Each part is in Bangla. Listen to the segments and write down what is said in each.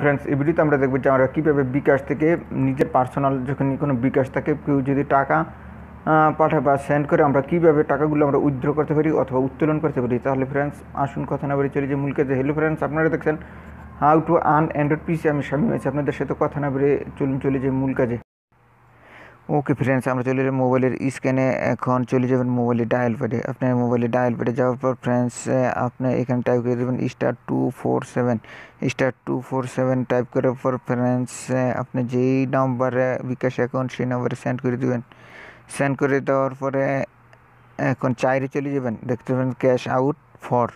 ফ্রেন্ডস এই ভিডিওতে আমরা দেখবো যে আমরা কীভাবে বিকাশ থেকে নিজের পার্সোনাল যখন কোনো বিকাশ থাকে কেউ যদি টাকা পাঠায় বা সেন্ড করে আমরা কীভাবে টাকাগুলো আমরা উইথড্র করতে পারি অথবা উত্তোলন করতে পারি তাহলে ফ্রেন্ডস আসুন কথা না বলে চলি যে মূল কাজে হ্যালো ফ্রেন্ডস আপনারা দেখছেন how to an Android PC আমি স্বামী হয়েছি আপনাদের সাথে কথা না বেরিয়ে চলুন চলে যে মূল কাজে ওকে ফ্রেন্ডস আমরা চলে এলাম মোবাইলের স্ক্যানে এখন চলে যাবেন মোবাইলের ডায়াল প্যাডে আপনার মোবাইলের ডায়াল প্যাডে যাওয়ার পর ফ্রেন্ডস আপনি এখানে টাইপ করে দেবেন star two four seven star two four seven type করার পর ফ্রেন্ডস আপনি যেই নাম্বারে বিকাশ অ্যাকাউন্ট সেই নাম্বারে সেন্ড করে দেবেন সেন্ড করে দেওয়ার পরে এখন চাইরে চলে যাবেন দেখতে পাবেন ক্যাশ আউট ফর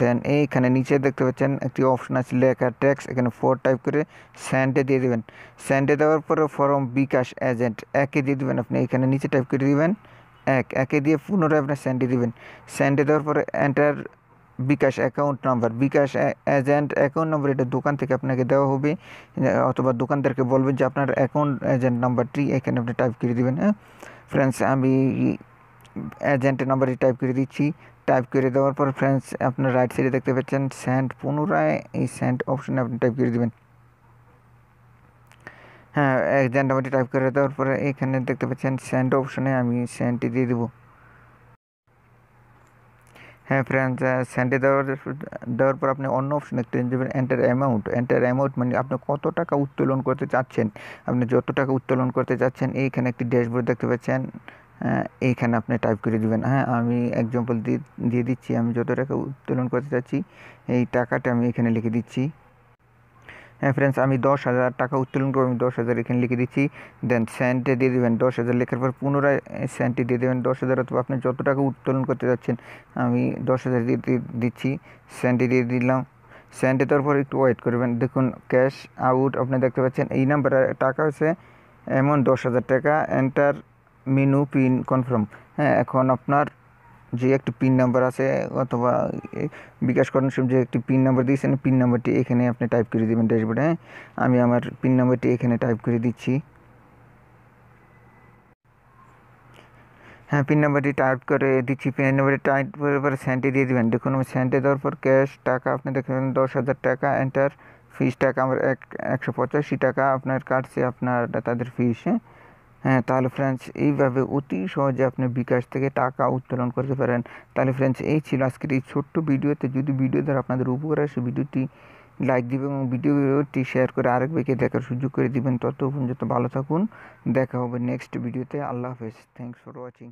দেন এইখানে নিচে দেখতে পাচ্ছেন একটি অপশন আছে লেখা ট্যাক্স এখানে ফোর টাইপ করে স্যান্ডে দিয়ে দেবেন স্যান্ডে দেওয়ার পরে ফর্ম বিকাশ এজেন্ট একে দিয়ে দেবেন আপনি এখানে নিচে টাইপ করে দেবেন এক একে দিয়ে পুনরায় আপনার স্যান্ডে দেবেন স্যান্ডে দেওয়ার পরে enter bKash account number bKash agent account number এটা দোকান থেকে আপনাকে দেওয়া হবে অথবা দোকানদারকে বলবেন যে আপনার অ্যাকাউন্ট এজেন্ট নাম্বারটি এখানে আপনি টাইপ করে দেবেন হ্যাঁ ফ্রেন্ডস আমি এজেন্টের নাম্বারটি টাইপ করে দিচ্ছি টাইপ করে দেওয়ার পর ফ্রেন্ডস আপনার রাইট সাইডে দেখতে পাচ্ছেন স্যান্ড পুনরায় এই স্যান্ড অপশানে আপনি টাইপ করে দেবেন হ্যাঁ এজেন্ট নাম্বারটি টাইপ করে দেওয়ার পরে এখানে দেখতে পাচ্ছেন স্যান্ড অপশানে আমি স্যান্ডটি দিয়ে দেবো হ্যাঁ ফ্রেন্ডস স্যান্ডে দেওয়ার দেওয়ার পর আপনি অন্য অপশন দেখতে যাবেন এন্টার অ্যামাউন্ট এন্টার অ্যামাউন্ট মানে আপনি কত টাকা উত্তোলন করতে চাচ্ছেন আপনি যত টাকা উত্তোলন করতে চাচ্ছেন এইখানে একটি ড্যাশবোর্ড দেখতে পাচ্ছেন এইখানে আপনি টাইপ করে দিবেন হ্যাঁ আমি এক্সাম্পল দিয়ে দিয়ে দিচ্ছি আমি যত টাকা উত্তোলন করতে চাচ্ছি এই টাকাটা আমি এখানে লিখে দিচ্ছি হ্যাঁ ফ্রেন্ডস আমি দশ হাজার টাকা উত্তোলন করবো আমি দশ হাজার এখানে লিখে দিচ্ছি দেন সেন্টে দিয়ে দেবেন দশ হাজার লেখার পর পুনরায় সেন্টে দিয়ে দেবেন দশ হাজার অথবা আপনি যত টাকা উত্তোলন করতে যাচ্ছেন আমি দশ হাজার দিয়ে দিচ্ছি সেন্টে দিয়ে দিলাম সেন্টে তারপর একটু ওয়েট করবেন দেখুন ক্যাশ আউট আপনি দেখতে পাচ্ছেন এই নাম্বারে টাকা হচ্ছে এমন দশ হাজার টাকা এন্টার মেনু পিন কনফার্ম হ্যাঁ এখন আপনার যে একটি পিন নাম্বার আছে অথবা বিকাশ সব যে একটি পিন নাম্বার দিয়েছেন পিন নাম্বারটি এখানে আপনি টাইপ করে দেবেন ড্যাশবোর্ডে হ্যাঁ আমি আমার পিন নাম্বারটি এখানে টাইপ করে দিচ্ছি হ্যাঁ পিন নাম্বারটি টাইপ করে দিচ্ছি পিন নাম্বারটি টাইপ করার পরে স্যান্টে দিয়ে দেবেন দেখুন আমি স্যান্টে দেওয়ার পর ক্যাশ টাকা আপনি দেখেন দশ হাজার টাকা এন্টার ফিস টাকা আমার এক একশো পঁচাশি টাকা আপনার কাটছে আপনার তাদের ফিস হ্যাঁ হ্যাঁ তাহলে ফ্রেন্ডস এইভাবে অতি সহজে আপনি বিকাশ থেকে টাকা উত্তোলন করতে পারেন তাহলে ফ্রেন্ডস এই ছিল আজকের এই ছোট্ট ভিডিওতে যদি ভিডিও দ্বারা আপনাদের উপকার আসে ভিডিওটি লাইক দিবেন এবং ভিডিওটি শেয়ার করে আরেক ব্যক্তি দেখার সুযোগ করে দিবেন তত পর্যন্ত ভালো থাকুন দেখা হবে নেক্সট ভিডিওতে আল্লাহ হাফেজ থ্যাংকস ফর ওয়াচিং